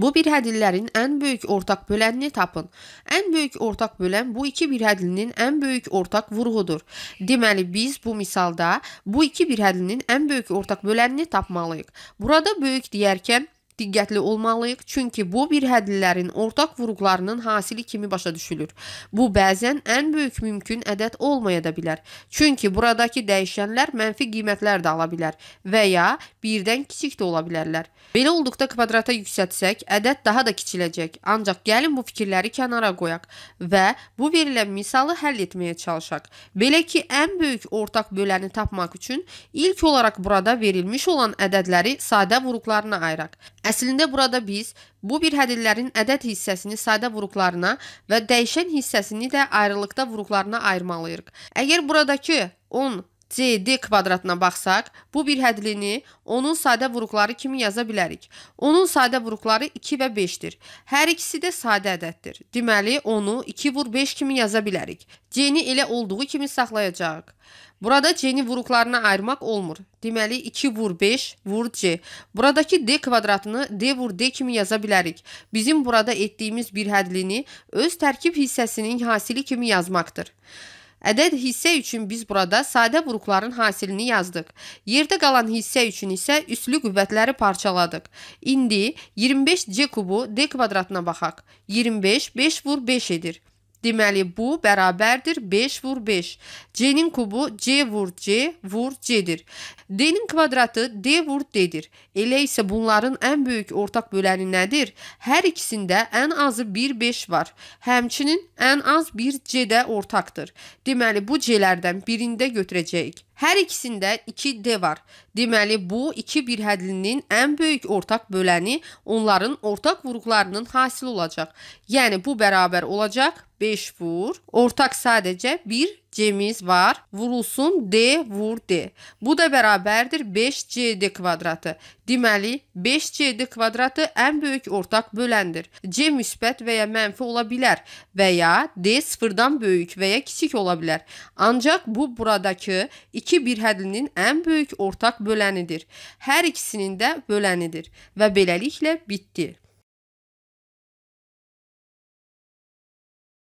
Bu bir hədillərin ən böyük ortaq bölənini tapın. Ən böyük ortaq bölən bu iki bir hədlinin ən böyük ortaq vurğudur. Deməli biz bu misalda bu iki bir hədlinin ən böyük ortaq bölənini tapmalıyıq. Burada böyük deyərkən diqqətli olmalıyıq, çünki bu bir hədlilərin ortaq vurğularının hasili kimi başa düşülür. Bu bəzən ən böyük mümkün ədəd olmaya da bilər. Çünki buradakı dəyişənlər mənfi qiymətlər də ala bilər və ya birdən kiçik də ola bilərlər. Belə olduqda kvadrata yüksəltsək, ədəd daha da kiçiləcək. Ancaq gəlin bu fikirləri kənara qoyaq və bu verilən misalı həll etməyə çalışaq. Belə ki, ən böyük ortaq böləni tapmaq üçün ilk olaraq burada verilmiş olan ədədləri sadə vuruqlarına ayıraq. Əslində burada biz bu bir hədillərin ədəd hissəsini sadə vuruqlarına və dəyişən hissəsini də ayrılıqda vuruqlarına ayırmalıyıq. Əgər buradakı 10 CD kvadratına baxsaq, bu bir hədlini onun sadə vuruqları kimi yaza bilərik. Onun sadə vuruqları 2 və 5-dir. Hər ikisi də sadə ədəddir. Deməli, onu 2 vur 5 kimi yaza bilərik. C-ni elə olduğu kimi saxlayacağıq. Burada C-ni vuruqlarına ayırmaq olmur. Deməli 2 vur 5 vur C. Buradakı D kvadratını D vur D kimi yaza bilərik. Bizim burada etdiyimiz bir hədlini öz tərkib hissəsinin hasili kimi yazmaqdır. Ədəd hissə üçün biz burada sadə buruqların hasilini yazdıq. Yerdə qalan hissə üçün isə üslü qüvvətləri parçaladıq. İndi 25C kubu D kvadratına baxaq. 25 5 vur 5 edir. Deməli bu bərabərdir 5 vur 5. C-nin kubu C vur C vur C-dir. D-nin kvadratı D vur D-dir. Elə isə bunların ən böyük ortaq böləni nədir? Hər ikisində ən azı 1 5 var. Həmçinin ən az 1 C də ortaqdır. Deməli bu C-lərdən birində götürəcəyik. Hər ikisində 2D var. Deməli, bu iki bir hədlinin ən böyük ortaq böləni onların ortaq vurğularının hasili olacaq. Yəni bu bərabər olacaq 5 vur. Ortaq sadəcə 1 C-miz var. Vurulsun D vur D. Bu da bərabərdir 5CD kvadratı. Deməli, 5CD kvadratı ən böyük ortaq böləndir. C müsbət və ya mənfi ola bilər və ya D sıfırdan böyük və ya kiçik ola bilər. Ancaq bu buradakı 2 iki bir hədlinin ən böyük ortaq bölənidir. Hər ikisinin də bölənidir və beləliklə bitdi.